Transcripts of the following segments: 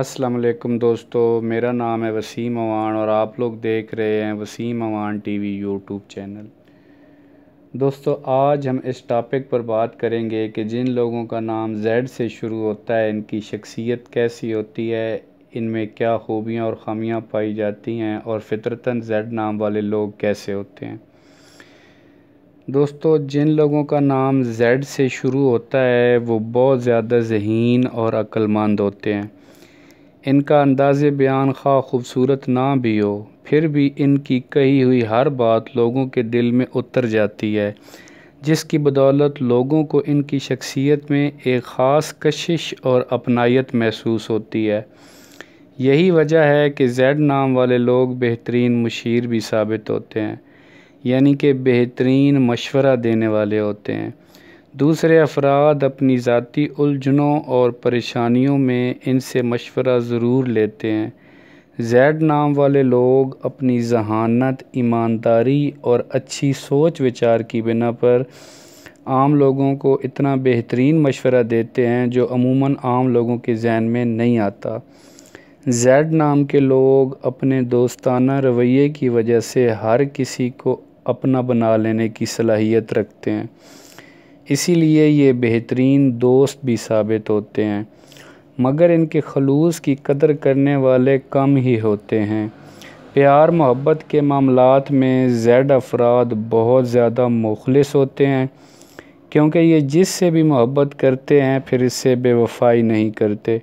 असलम दोस्तों मेरा नाम है वसीम अवान और आप लोग देख रहे हैं Wasim Awan TV YouTube channel दोस्तों आज हम इस टॉपिक पर बात करेंगे कि जिन लोगों का नाम जेड से शुरू होता है इनकी शख्सियत कैसी होती है इनमें क्या खूबियाँ और खामियाँ पाई जाती हैं और फितरतन जेड नाम वाले लोग कैसे होते हैं दोस्तों जिन लोगों का नाम जेड से शुरू होता है वो बहुत ज़्यादा जहीन और अक्लमंद होते हैं इनका अंदाज़ बयान खा खूबसूरत ना भी हो फिर भी इनकी कही हुई हर बात लोगों के दिल में उतर जाती है जिसकी बदौलत लोगों को इनकी शख्सियत में एक ख़ास कशिश और अपनायत महसूस होती है यही वजह है कि जैड नाम वाले लोग बेहतरीन मशीर भी साबित होते हैं यानी कि बेहतरीन मशवरा देने वाले होते हैं दूसरे अफराद अपनी ज़ाती उलझनों और परेशानियों में इनसे मशवरा ज़रूर लेते हैं जैड नाम वाले लोग अपनी जहानत ईमानदारी और अच्छी सोच विचार की बिना पर आम लोगों को इतना बेहतरीन मशवरा देते हैं जो अमूमन आम लोगों के जहन में नहीं आता जैड नाम के लोग अपने दोस्ताना रवैये की वजह से हर किसी को अपना बना लेने की सलाहियत रखते हैं इसीलिए ये बेहतरीन दोस्त भी साबित होते हैं मगर इनके खलूस की कदर करने वाले कम ही होते हैं प्यार मोहब्बत के मामलों में जेड अफराद बहुत ज़्यादा मुखलस होते हैं क्योंकि ये जिससे भी मोहब्बत करते हैं फिर इससे बेवफाई नहीं करते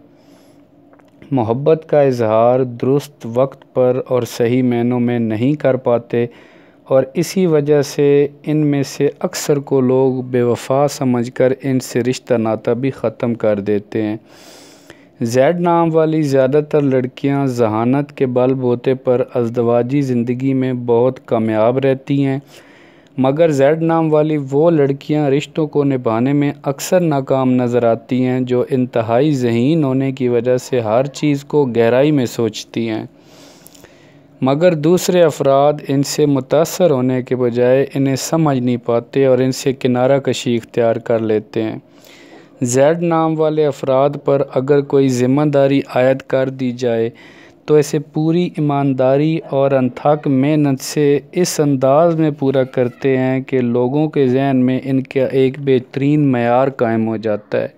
मोहब्बत का इजहार दुरुस्त वक्त पर और सही मैनों में नहीं कर पाते और इसी वजह से इन में से अक्सर को लोग बेवफा समझकर इनसे रिश्ता नाता भी ख़त्म कर देते हैं जैड नाम वाली ज़्यादातर लड़कियां जहानत के बल बोते पर अजदवाजी ज़िंदगी में बहुत कामयाब रहती हैं मगर जैड नाम वाली वो लड़कियां रिश्तों को निभाने में अक्सर नाकाम नज़र आती हैं जो इंतहाई जहीन होने की वजह से हर चीज़ को गहराई में सोचती हैं मगर दूसरे अफराद इनसे मुतासर होने के बजाय इन्हें समझ नहीं पाते और इनसे किनारा कशी इख्तियार कर लेते हैं जैड नाम वाले अफराद पर अगर कोई ज़िम्मेदारी आयद कर दी जाए तो इसे पूरी ईमानदारी और अनथक मेहनत से इस अंदाज में पूरा करते हैं कि लोगों के जहन में इनका एक बेहतरीन मैार कायम हो जाता है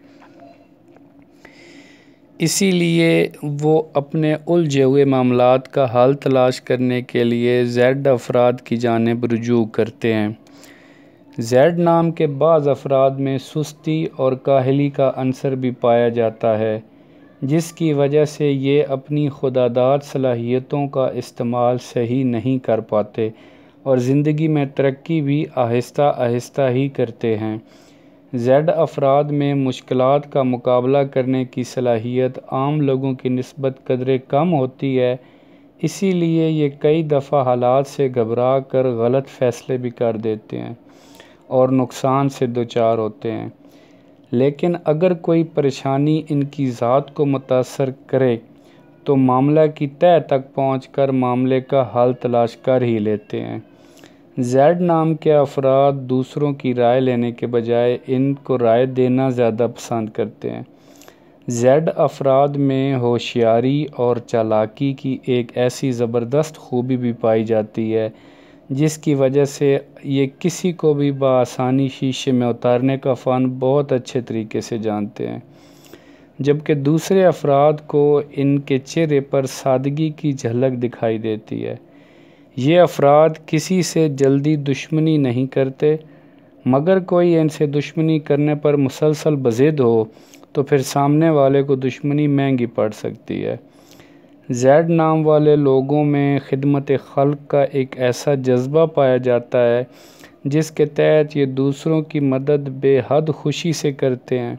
इसीलिए वो अपने उलझे हुए मामला का हल तलाश करने के लिए जैड अफराद की जानब रजू करते हैं जैड नाम के बाद अफराद में सुस्ती और काहली का अंसर भी पाया जाता है जिसकी वजह से ये अपनी खुदादार सलाहियतों का इस्तेमाल सही नहीं कर पाते और ज़िंदगी में तरक्की भी आहिस्ता आहिस्ता ही करते हैं जेड अफराद में मुश्किल का मुकाबला करने की सलाहियत आम लोगों की नस्बत कदरें कम होती है इसीलिए ये कई दफ़ा हालात से घबरा कर गलत फ़ैसले भी कर देते हैं और नुकसान से दोचार होते हैं लेकिन अगर कोई परेशानी इनकी ज़ात को मुतासर करे तो मामला की तय तक पहुँच कर मामले का हल तलाश कर ही लेते हैं जैड नाम के अफराद दूसरों की राय लेने के बजाय इनको राय देना ज़्यादा पसंद करते हैं जैड अफराद में होशियारी और चालाकी की एक ऐसी ज़बरदस्त खूबी भी पाई जाती है जिसकी वजह से ये किसी को भी बसानी शीशे में उतारने का फ़न बहुत अच्छे तरीके से जानते हैं जबकि दूसरे अफराद को इनके चेहरे पर सादगी की झलक दिखाई देती है ये अफराद किसी से जल्दी दुश्मनी नहीं करते मगर कोई इनसे दुश्मनी करने पर मुसलसल बज़िद हो तो फिर सामने वाले को दुश्मनी महंगी पड़ सकती है जैड नाम वाले लोगों में खिदमत खल्क का एक ऐसा जज्बा पाया जाता है जिसके तहत ये दूसरों की मदद बेहद खुशी से करते हैं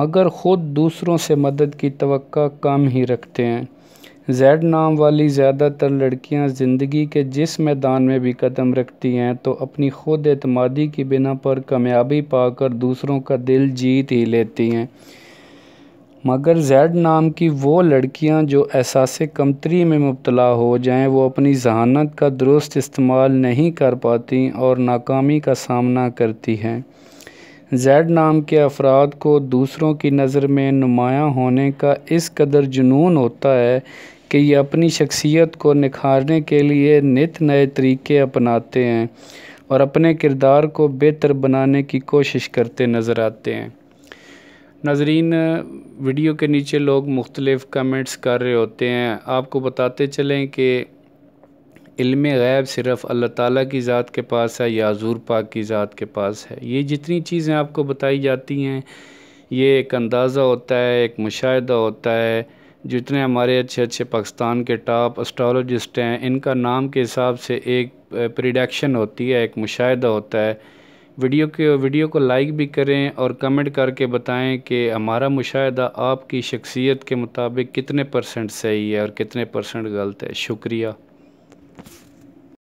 मगर ख़ुद दूसरों से मदद की तो कम ही रखते हैं जैड नाम वाली ज़्यादातर लड़कियां ज़िंदगी के जिस मैदान में भी कदम रखती हैं तो अपनी खुद अतमादी की बिना पर कामयाबी पाकर दूसरों का दिल जीत ही लेती हैं मगर जैड नाम की वो लड़कियां जो एहसास कमतरी में मुबतला हो जाएं वो अपनी जहानत का दुरुस्त इस्तेमाल नहीं कर पाती और नाकामी का सामना करती हैं जैड नाम के अफराद को दूसरों की नज़र में नुमाया होने का इस कदर जुनून होता है कि ये अपनी शख्सियत को निखारने के लिए नित नए तरीके अपनाते हैं और अपने किरदार को बेहतर बनाने की कोशिश करते नज़र आते हैं नाजरीन वीडियो के नीचे लोग मुख्तलिफ़ कमेंट्स कर रहे होते हैं आपको बताते चलें कि इल्म गैब सिर्फ़ अल्लाह ताला की ज़ात के पास है या हजूर पाक की ज़ात के पास है ये जितनी चीज़ें आपको बताई जाती हैं ये एक अंदाज़ा होता है एक मुशाह होता है जितने हमारे अच्छे अच्छे पाकिस्तान के टॉप एस्ट्रोलॉजिस्ट हैं इनका नाम के हिसाब से एक प्रिडक्शन होती है एक मुशाह होता है वीडियो के वीडियो को लाइक भी करें और कमेंट करके बताएं कि हमारा मुशाह आपकी शख्सियत के मुताबिक कितने परसेंट सही है और कितने परसेंट गलत है शुक्रिया